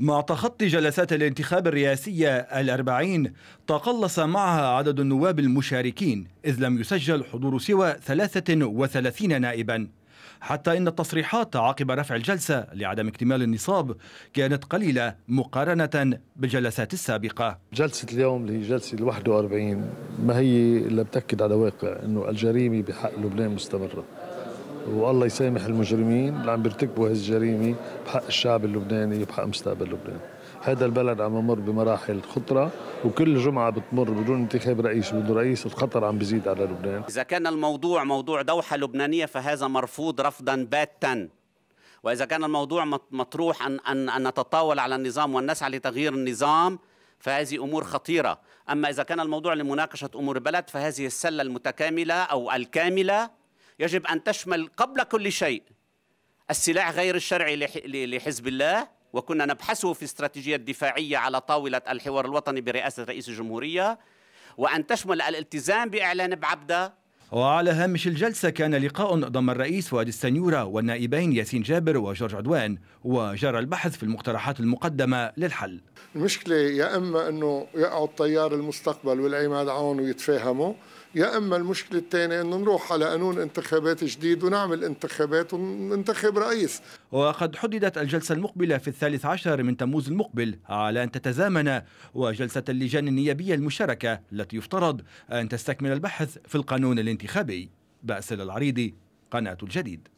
مع تخطي جلسات الانتخاب الرئاسية الأربعين تقلص معها عدد النواب المشاركين إذ لم يسجل حضور سوى 33 نائبا حتى إن التصريحات عقب رفع الجلسة لعدم اكتمال النصاب كانت قليلة مقارنة بالجلسات السابقة جلسة اليوم اللي هي جلسة 41 ما هي اللي بتأكد على واقع أنه الجريمة بحق لبنان مستمرة والله يسامح المجرمين اللي عم بيرتكبوا هالجريمه بحق الشعب اللبناني بحق مستقبل لبنان هذا البلد عم يمر بمراحل خطرة وكل جمعة بتمر بدون انتخاب رئيس بدون رئيس الخطر عم بيزيد على لبنان إذا كان الموضوع موضوع دوحة لبنانية فهذا مرفوض رفضا باتا وإذا كان الموضوع مطروح أن, أن, أن نتطاول على النظام والنسعى لتغيير النظام فهذه أمور خطيرة أما إذا كان الموضوع لمناقشة أمور البلد فهذه السلة المتكاملة أو الكاملة يجب أن تشمل قبل كل شيء السلاح غير الشرعي لحزب الله وكنا نبحثه في استراتيجية دفاعية على طاولة الحوار الوطني برئاسة رئيس الجمهورية وأن تشمل الالتزام بإعلان بعبدة وعلى هامش الجلسة كان لقاء ضم الرئيس فؤاد السنيورة والنائبين ياسين جابر وجورج عدوان وجرى البحث في المقترحات المقدمة للحل المشكلة يا إما أنه يقعوا الطيار المستقبل والعماد عون ويتفاهموا يا اما المشكله الثانيه انه نروح على قانون انتخابات جديد ونعمل انتخابات وننتخب رئيس. وقد حددت الجلسه المقبله في الثالث عشر من تموز المقبل على ان تتزامن وجلسه اللجان النيابيه المشتركه التي يفترض ان تستكمل البحث في القانون الانتخابي. الانتخابي بأسل العريض قناة الجديد